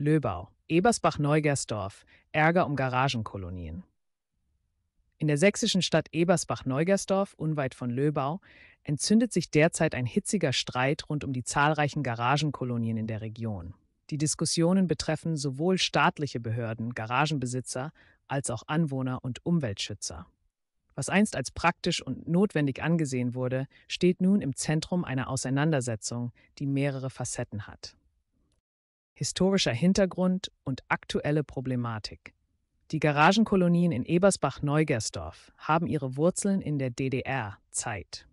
Löbau, Ebersbach-Neugersdorf, Ärger um Garagenkolonien. In der sächsischen Stadt Ebersbach-Neugersdorf, unweit von Löbau, entzündet sich derzeit ein hitziger Streit rund um die zahlreichen Garagenkolonien in der Region. Die Diskussionen betreffen sowohl staatliche Behörden, Garagenbesitzer als auch Anwohner und Umweltschützer. Was einst als praktisch und notwendig angesehen wurde, steht nun im Zentrum einer Auseinandersetzung, die mehrere Facetten hat historischer Hintergrund und aktuelle Problematik. Die Garagenkolonien in Ebersbach-Neugersdorf haben ihre Wurzeln in der DDR-Zeit.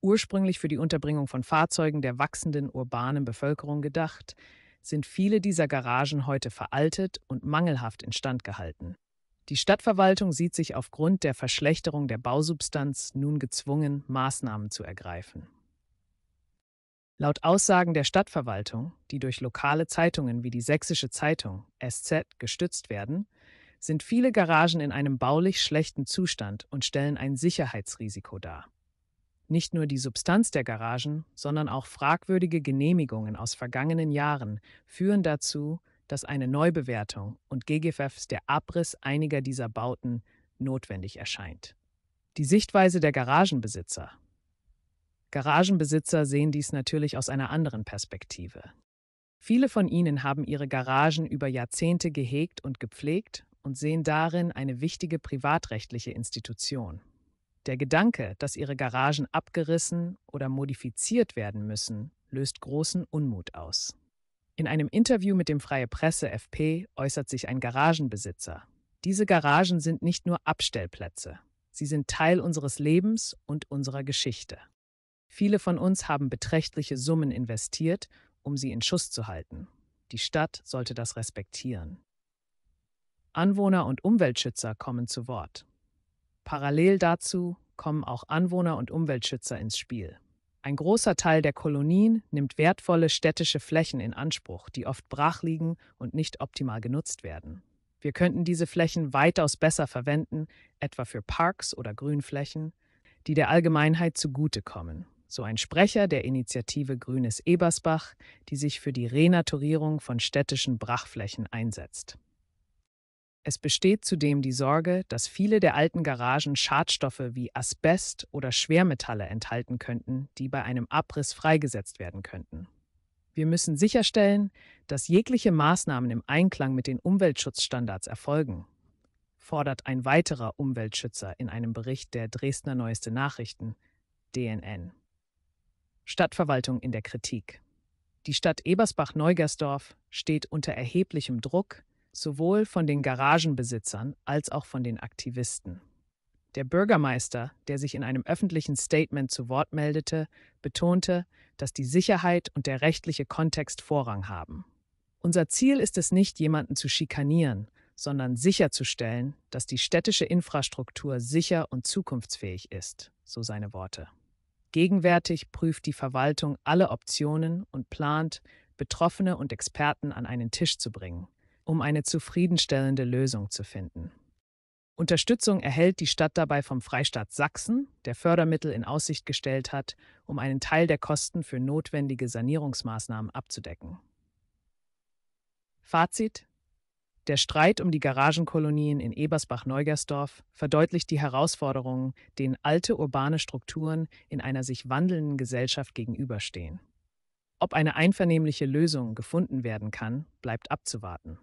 Ursprünglich für die Unterbringung von Fahrzeugen der wachsenden urbanen Bevölkerung gedacht, sind viele dieser Garagen heute veraltet und mangelhaft instand gehalten. Die Stadtverwaltung sieht sich aufgrund der Verschlechterung der Bausubstanz nun gezwungen, Maßnahmen zu ergreifen. Laut Aussagen der Stadtverwaltung, die durch lokale Zeitungen wie die Sächsische Zeitung SZ gestützt werden, sind viele Garagen in einem baulich schlechten Zustand und stellen ein Sicherheitsrisiko dar. Nicht nur die Substanz der Garagen, sondern auch fragwürdige Genehmigungen aus vergangenen Jahren führen dazu, dass eine Neubewertung und GGFFs der Abriss einiger dieser Bauten notwendig erscheint. Die Sichtweise der Garagenbesitzer Garagenbesitzer sehen dies natürlich aus einer anderen Perspektive. Viele von ihnen haben ihre Garagen über Jahrzehnte gehegt und gepflegt und sehen darin eine wichtige privatrechtliche Institution. Der Gedanke, dass ihre Garagen abgerissen oder modifiziert werden müssen, löst großen Unmut aus. In einem Interview mit dem Freie Presse FP äußert sich ein Garagenbesitzer. Diese Garagen sind nicht nur Abstellplätze, sie sind Teil unseres Lebens und unserer Geschichte. Viele von uns haben beträchtliche Summen investiert, um sie in Schuss zu halten. Die Stadt sollte das respektieren. Anwohner und Umweltschützer kommen zu Wort. Parallel dazu kommen auch Anwohner und Umweltschützer ins Spiel. Ein großer Teil der Kolonien nimmt wertvolle städtische Flächen in Anspruch, die oft brach liegen und nicht optimal genutzt werden. Wir könnten diese Flächen weitaus besser verwenden, etwa für Parks oder Grünflächen, die der Allgemeinheit zugutekommen so ein Sprecher der Initiative Grünes Ebersbach, die sich für die Renaturierung von städtischen Brachflächen einsetzt. Es besteht zudem die Sorge, dass viele der alten Garagen Schadstoffe wie Asbest oder Schwermetalle enthalten könnten, die bei einem Abriss freigesetzt werden könnten. Wir müssen sicherstellen, dass jegliche Maßnahmen im Einklang mit den Umweltschutzstandards erfolgen, fordert ein weiterer Umweltschützer in einem Bericht der Dresdner Neueste Nachrichten, DNN. Stadtverwaltung in der Kritik. Die Stadt Ebersbach-Neugersdorf steht unter erheblichem Druck, sowohl von den Garagenbesitzern als auch von den Aktivisten. Der Bürgermeister, der sich in einem öffentlichen Statement zu Wort meldete, betonte, dass die Sicherheit und der rechtliche Kontext Vorrang haben. Unser Ziel ist es nicht, jemanden zu schikanieren, sondern sicherzustellen, dass die städtische Infrastruktur sicher und zukunftsfähig ist, so seine Worte. Gegenwärtig prüft die Verwaltung alle Optionen und plant, Betroffene und Experten an einen Tisch zu bringen, um eine zufriedenstellende Lösung zu finden. Unterstützung erhält die Stadt dabei vom Freistaat Sachsen, der Fördermittel in Aussicht gestellt hat, um einen Teil der Kosten für notwendige Sanierungsmaßnahmen abzudecken. Fazit der Streit um die Garagenkolonien in Ebersbach-Neugersdorf verdeutlicht die Herausforderungen, denen alte urbane Strukturen in einer sich wandelnden Gesellschaft gegenüberstehen. Ob eine einvernehmliche Lösung gefunden werden kann, bleibt abzuwarten.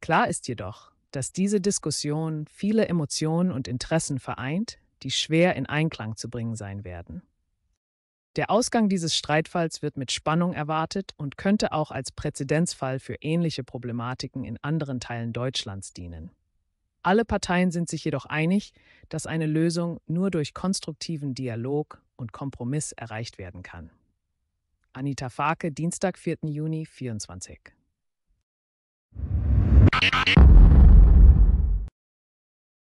Klar ist jedoch, dass diese Diskussion viele Emotionen und Interessen vereint, die schwer in Einklang zu bringen sein werden. Der Ausgang dieses Streitfalls wird mit Spannung erwartet und könnte auch als Präzedenzfall für ähnliche Problematiken in anderen Teilen Deutschlands dienen. Alle Parteien sind sich jedoch einig, dass eine Lösung nur durch konstruktiven Dialog und Kompromiss erreicht werden kann. Anita Farke, Dienstag, 4. Juni 2024.